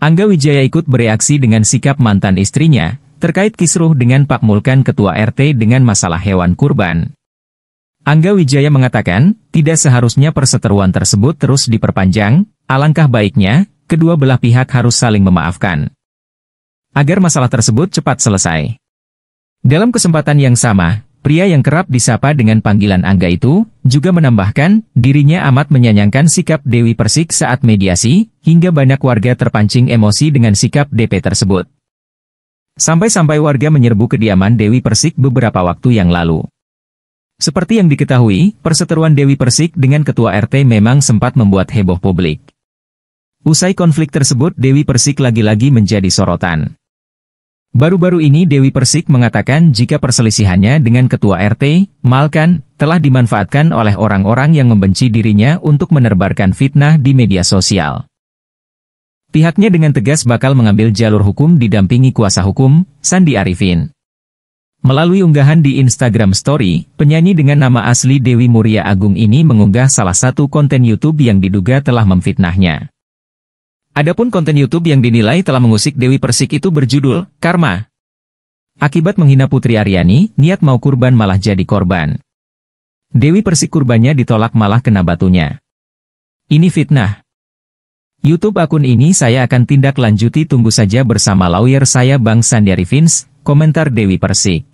Angga Wijaya ikut bereaksi dengan sikap mantan istrinya, terkait kisruh dengan Pak Mulkan Ketua RT dengan masalah hewan kurban. Angga Wijaya mengatakan, tidak seharusnya perseteruan tersebut terus diperpanjang, alangkah baiknya, kedua belah pihak harus saling memaafkan. Agar masalah tersebut cepat selesai. Dalam kesempatan yang sama, Pria yang kerap disapa dengan panggilan Angga itu, juga menambahkan, dirinya amat menyayangkan sikap Dewi Persik saat mediasi, hingga banyak warga terpancing emosi dengan sikap DP tersebut. Sampai-sampai warga menyerbu kediaman Dewi Persik beberapa waktu yang lalu. Seperti yang diketahui, perseteruan Dewi Persik dengan ketua RT memang sempat membuat heboh publik. Usai konflik tersebut Dewi Persik lagi-lagi menjadi sorotan. Baru-baru ini Dewi Persik mengatakan jika perselisihannya dengan Ketua RT, Malkan, telah dimanfaatkan oleh orang-orang yang membenci dirinya untuk menerbarkan fitnah di media sosial. Pihaknya dengan tegas bakal mengambil jalur hukum didampingi kuasa hukum, Sandi Arifin. Melalui unggahan di Instagram Story, penyanyi dengan nama asli Dewi Muria Agung ini mengunggah salah satu konten YouTube yang diduga telah memfitnahnya. Adapun konten YouTube yang dinilai telah mengusik Dewi Persik itu berjudul, Karma. Akibat menghina Putri Aryani, niat mau kurban malah jadi korban. Dewi Persik kurbannya ditolak malah kena batunya. Ini fitnah. YouTube akun ini saya akan tindak lanjuti tunggu saja bersama lawyer saya Bang Sandiari Vins, komentar Dewi Persik.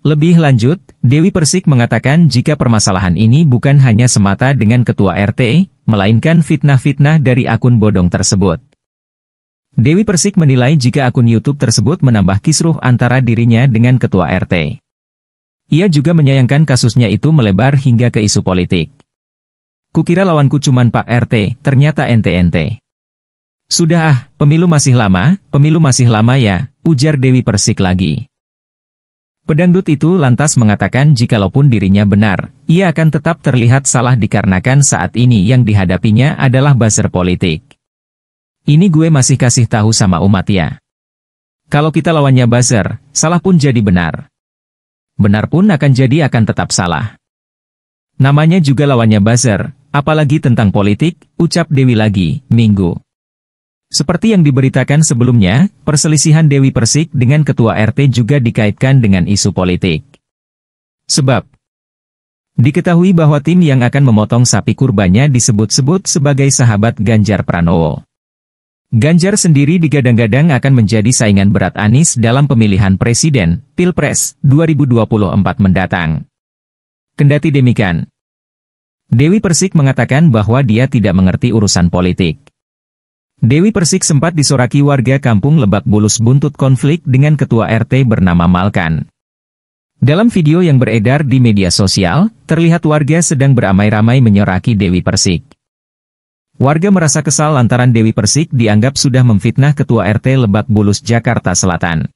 Lebih lanjut, Dewi Persik mengatakan jika permasalahan ini bukan hanya semata dengan Ketua RT, e, melainkan fitnah-fitnah dari akun bodong tersebut. Dewi Persik menilai jika akun YouTube tersebut menambah kisruh antara dirinya dengan ketua RT. Ia juga menyayangkan kasusnya itu melebar hingga ke isu politik. Kukira lawanku cuman Pak RT, ternyata ente-ente. Sudah ah, pemilu masih lama, pemilu masih lama ya, ujar Dewi Persik lagi. Pedangdut itu lantas mengatakan jikalaupun dirinya benar, ia akan tetap terlihat salah dikarenakan saat ini yang dihadapinya adalah buzzer politik. Ini gue masih kasih tahu sama umat ya. Kalau kita lawannya buzzer, salah pun jadi benar. Benar pun akan jadi akan tetap salah. Namanya juga lawannya buzzer, apalagi tentang politik, ucap Dewi lagi, minggu. Seperti yang diberitakan sebelumnya, perselisihan Dewi Persik dengan Ketua RT juga dikaitkan dengan isu politik. Sebab, diketahui bahwa tim yang akan memotong sapi kurbannya disebut-sebut sebagai sahabat Ganjar Pranowo. Ganjar sendiri digadang-gadang akan menjadi saingan berat Anies dalam pemilihan Presiden, Pilpres, 2024 mendatang. Kendati demikian, Dewi Persik mengatakan bahwa dia tidak mengerti urusan politik. Dewi Persik sempat disoraki warga kampung Lebak Bulus buntut konflik dengan ketua RT bernama Malkan. Dalam video yang beredar di media sosial, terlihat warga sedang beramai-ramai menyoraki Dewi Persik. Warga merasa kesal lantaran Dewi Persik dianggap sudah memfitnah ketua RT Lebak Bulus Jakarta Selatan.